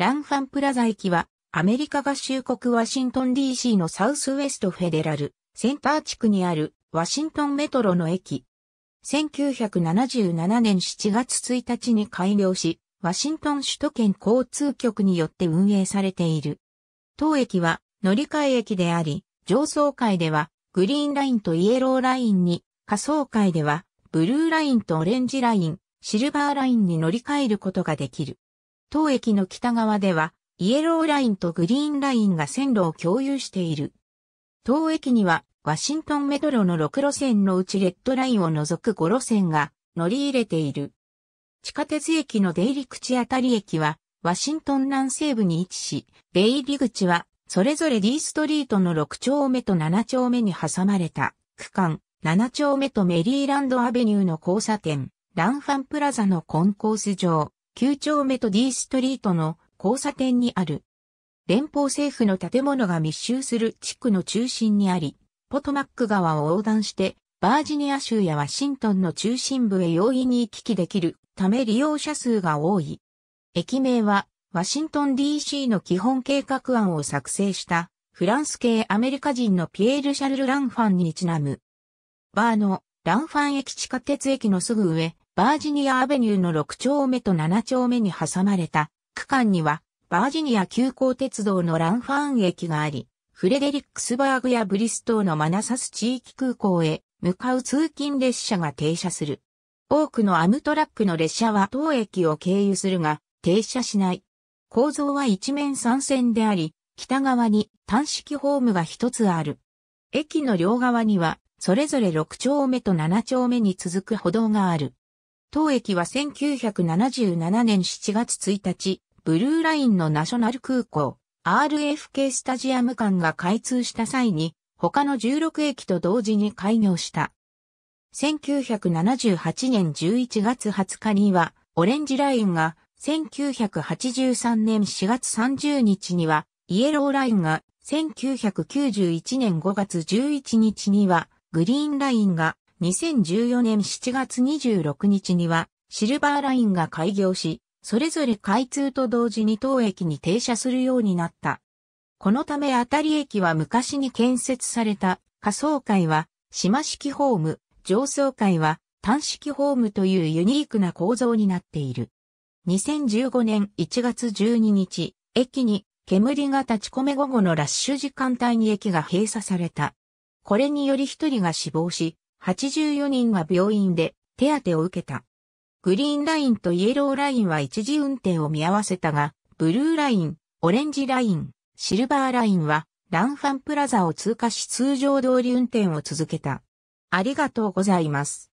ランファンプラザ駅は、アメリカ合衆国ワシントン DC のサウスウェストフェデラルセンター地区にあるワシントンメトロの駅。1977年7月1日に開業し、ワシントン首都圏交通局によって運営されている。当駅は乗り換え駅であり、上層階ではグリーンラインとイエローラインに、下層階ではブルーラインとオレンジライン、シルバーラインに乗り換えることができる。当駅の北側では、イエローラインとグリーンラインが線路を共有している。当駅には、ワシントンメトロの6路線のうちレッドラインを除く5路線が乗り入れている。地下鉄駅の出入り口あたり駅は、ワシントン南西部に位置し、出入り口は、それぞれ D ストリートの6丁目と7丁目に挟まれた区間、7丁目とメリーランドアベニューの交差点、ランファンプラザのコンコース上、9丁目と D ストリートの交差点にある。連邦政府の建物が密集する地区の中心にあり、ポトマック川を横断して、バージニア州やワシントンの中心部へ容易に行き来できるため利用者数が多い。駅名は、ワシントン DC の基本計画案を作成したフランス系アメリカ人のピエール・シャルル・ランファンにちなむ。バーのランファン駅地下鉄駅のすぐ上、バージニアアベニューの6丁目と7丁目に挟まれた区間には、バージニア急行鉄道のランファーン駅があり、フレデリックスバーグやブリストーのマナサス地域空港へ向かう通勤列車が停車する。多くのアムトラックの列車は当駅を経由するが、停車しない。構造は一面三線であり、北側に単式ホームが一つある。駅の両側には、それぞれ6丁目と7丁目に続く歩道がある。当駅は1977年7月1日、ブルーラインのナショナル空港、RFK スタジアム間が開通した際に、他の16駅と同時に開業した。1978年11月20日には、オレンジラインが、1983年4月30日には、イエローラインが、1991年5月11日には、グリーンラインが、2014年7月26日にはシルバーラインが開業し、それぞれ開通と同時に当駅に停車するようになった。このためあたり駅は昔に建設された仮想会は島式ホーム、上層会は単式ホームというユニークな構造になっている。2015年1月12日、駅に煙が立ち込め午後のラッシュ時間帯に駅が閉鎖された。これにより一人が死亡し、84人が病院で手当てを受けた。グリーンラインとイエローラインは一時運転を見合わせたが、ブルーライン、オレンジライン、シルバーラインはランファンプラザを通過し通常通り運転を続けた。ありがとうございます。